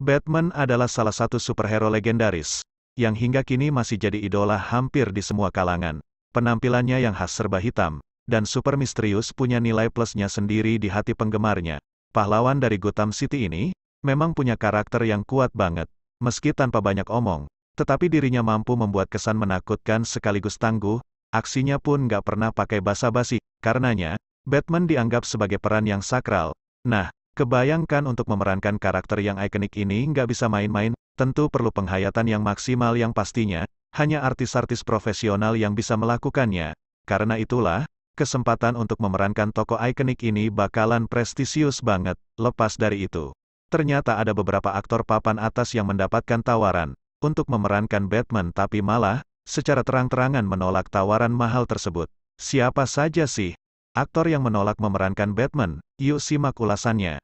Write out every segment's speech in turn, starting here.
Batman adalah salah satu superhero legendaris, yang hingga kini masih jadi idola hampir di semua kalangan. Penampilannya yang khas serba hitam, dan super misterius punya nilai plusnya sendiri di hati penggemarnya. Pahlawan dari Gotham City ini, memang punya karakter yang kuat banget, meski tanpa banyak omong, tetapi dirinya mampu membuat kesan menakutkan sekaligus tangguh, aksinya pun gak pernah pakai basa-basi, karenanya, Batman dianggap sebagai peran yang sakral. Nah, Kebayangkan untuk memerankan karakter yang ikonik ini nggak bisa main-main, tentu perlu penghayatan yang maksimal yang pastinya, hanya artis-artis profesional yang bisa melakukannya. Karena itulah, kesempatan untuk memerankan tokoh ikonik ini bakalan prestisius banget, lepas dari itu. Ternyata ada beberapa aktor papan atas yang mendapatkan tawaran untuk memerankan Batman tapi malah, secara terang-terangan menolak tawaran mahal tersebut. Siapa saja sih aktor yang menolak memerankan Batman? Yuk simak ulasannya.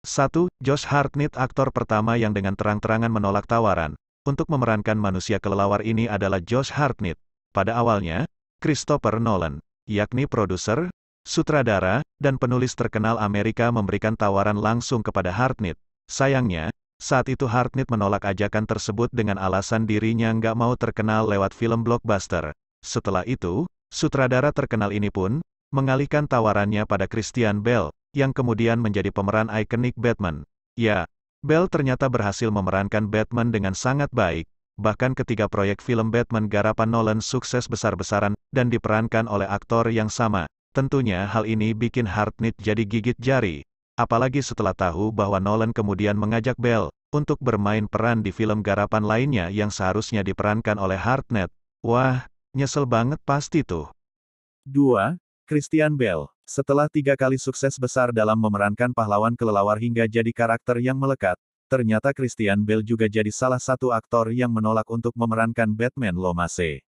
1. Josh Hartnett aktor pertama yang dengan terang-terangan menolak tawaran, untuk memerankan manusia kelelawar ini adalah Josh Hartnett. Pada awalnya, Christopher Nolan, yakni produser, sutradara, dan penulis terkenal Amerika memberikan tawaran langsung kepada Hartnett. Sayangnya, saat itu Hartnett menolak ajakan tersebut dengan alasan dirinya nggak mau terkenal lewat film blockbuster. Setelah itu, sutradara terkenal ini pun, mengalihkan tawarannya pada Christian Bale, yang kemudian menjadi pemeran ikonik Batman. Ya, Bale ternyata berhasil memerankan Batman dengan sangat baik, bahkan ketiga proyek film Batman garapan Nolan sukses besar-besaran, dan diperankan oleh aktor yang sama. Tentunya hal ini bikin Hartnett jadi gigit jari, apalagi setelah tahu bahwa Nolan kemudian mengajak Bale untuk bermain peran di film garapan lainnya yang seharusnya diperankan oleh Hartnett. Wah, nyesel banget pasti tuh. 2. Christian Bale, setelah tiga kali sukses besar dalam memerankan pahlawan kelelawar hingga jadi karakter yang melekat, ternyata Christian Bale juga jadi salah satu aktor yang menolak untuk memerankan Batman Lomase.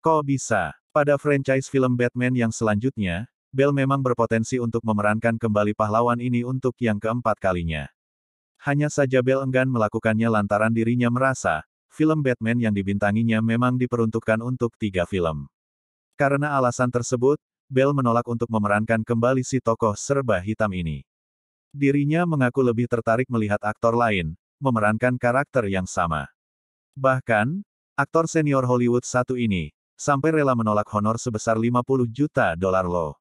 Kok bisa? Pada franchise film Batman yang selanjutnya, Bale memang berpotensi untuk memerankan kembali pahlawan ini untuk yang keempat kalinya. Hanya saja Bale enggan melakukannya lantaran dirinya merasa, film Batman yang dibintanginya memang diperuntukkan untuk tiga film. Karena alasan tersebut, Bell menolak untuk memerankan kembali si tokoh serba hitam ini. Dirinya mengaku lebih tertarik melihat aktor lain, memerankan karakter yang sama. Bahkan, aktor senior Hollywood satu ini, sampai rela menolak honor sebesar 50 juta dolar lo.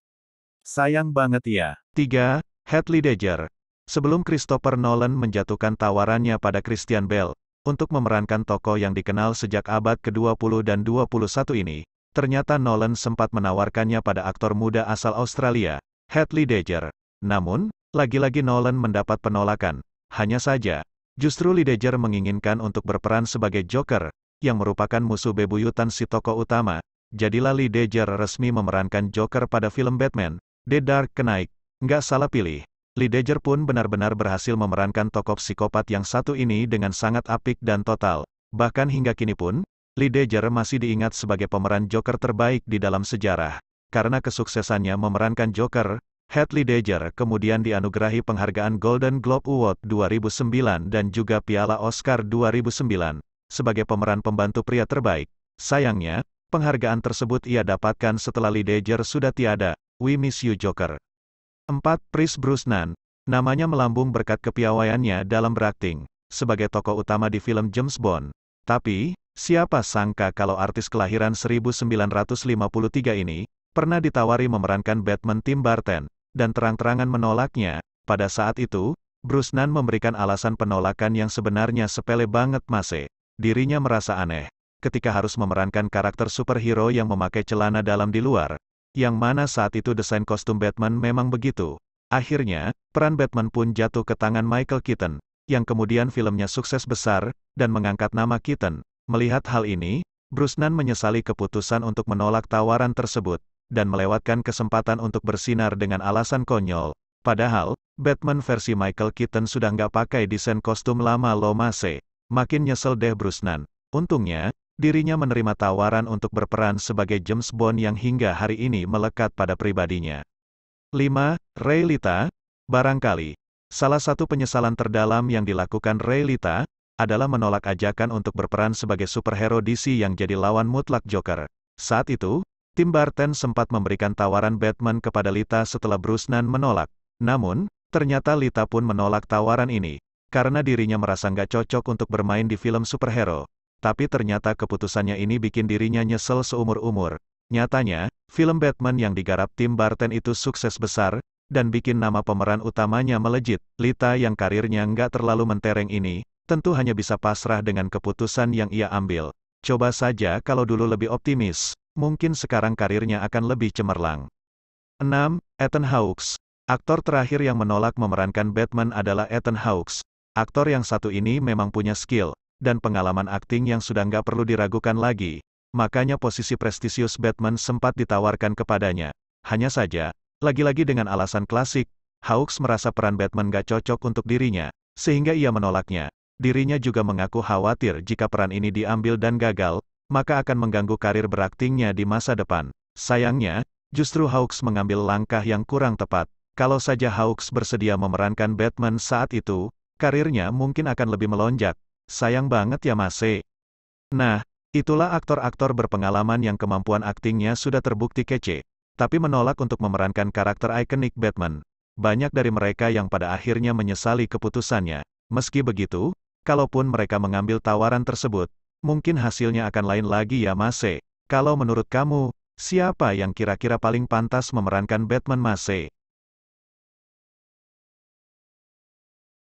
Sayang banget ya. 3. Heath Ledger Sebelum Christopher Nolan menjatuhkan tawarannya pada Christian Bale, untuk memerankan tokoh yang dikenal sejak abad ke-20 dan 21 ini, Ternyata Nolan sempat menawarkannya pada aktor muda asal Australia, Heath Ledger. Namun, lagi-lagi Nolan mendapat penolakan. Hanya saja, justru Ledger menginginkan untuk berperan sebagai Joker, yang merupakan musuh bebuyutan si tokoh utama. Jadilah Ledger resmi memerankan Joker pada film Batman, The Dark Knight. Nggak salah pilih. Ledger pun benar-benar berhasil memerankan tokoh psikopat yang satu ini dengan sangat apik dan total. Bahkan hingga kini pun, Lee Dejer masih diingat sebagai pemeran Joker terbaik di dalam sejarah. Karena kesuksesannya memerankan Joker, Heath Ledger kemudian dianugerahi penghargaan Golden Globe Award 2009 dan juga Piala Oscar 2009 sebagai pemeran pembantu pria terbaik. Sayangnya, penghargaan tersebut ia dapatkan setelah Ledger sudah tiada. We miss you Joker. 4. Chris Brusnan Namanya melambung berkat kepiawaiannya dalam berakting sebagai tokoh utama di film James Bond. Tapi, Siapa sangka kalau artis kelahiran 1953 ini, pernah ditawari memerankan Batman Tim Burton, dan terang-terangan menolaknya, pada saat itu, Bruce Nan memberikan alasan penolakan yang sebenarnya sepele banget masih. Dirinya merasa aneh, ketika harus memerankan karakter superhero yang memakai celana dalam di luar, yang mana saat itu desain kostum Batman memang begitu. Akhirnya, peran Batman pun jatuh ke tangan Michael Keaton, yang kemudian filmnya sukses besar, dan mengangkat nama Keaton, Melihat hal ini, Brusnan menyesali keputusan untuk menolak tawaran tersebut, dan melewatkan kesempatan untuk bersinar dengan alasan konyol. Padahal, Batman versi Michael Keaton sudah nggak pakai desain kostum lama Lomase. Makin nyesel deh Brusnan. Untungnya, dirinya menerima tawaran untuk berperan sebagai James Bond yang hingga hari ini melekat pada pribadinya. 5. Ray Lita Barangkali, salah satu penyesalan terdalam yang dilakukan Ray Lita, adalah menolak ajakan untuk berperan sebagai superhero DC yang jadi lawan mutlak Joker. Saat itu, Tim Burton sempat memberikan tawaran Batman kepada Lita setelah Bruce Nan menolak. Namun, ternyata Lita pun menolak tawaran ini, karena dirinya merasa nggak cocok untuk bermain di film superhero. Tapi ternyata keputusannya ini bikin dirinya nyesel seumur-umur. Nyatanya, film Batman yang digarap Tim Burton itu sukses besar, dan bikin nama pemeran utamanya melejit. Lita yang karirnya nggak terlalu mentereng ini, tentu hanya bisa pasrah dengan keputusan yang ia ambil. Coba saja kalau dulu lebih optimis, mungkin sekarang karirnya akan lebih cemerlang. 6. Ethan Hawkes Aktor terakhir yang menolak memerankan Batman adalah Ethan Hawkes. Aktor yang satu ini memang punya skill, dan pengalaman akting yang sudah nggak perlu diragukan lagi. Makanya posisi prestisius Batman sempat ditawarkan kepadanya. Hanya saja, lagi-lagi dengan alasan klasik, Hawks merasa peran Batman gak cocok untuk dirinya, sehingga ia menolaknya dirinya juga mengaku khawatir jika peran ini diambil dan gagal, maka akan mengganggu karir beraktingnya di masa depan. Sayangnya, justru Hawks mengambil langkah yang kurang tepat. Kalau saja Hawks bersedia memerankan Batman saat itu, karirnya mungkin akan lebih melonjak. Sayang banget ya e. Nah, itulah aktor-aktor berpengalaman yang kemampuan aktingnya sudah terbukti kece, tapi menolak untuk memerankan karakter ikonik Batman. Banyak dari mereka yang pada akhirnya menyesali keputusannya. Meski begitu, kalaupun mereka mengambil tawaran tersebut, mungkin hasilnya akan lain lagi ya Mase. Kalau menurut kamu, siapa yang kira-kira paling pantas memerankan Batman Mase?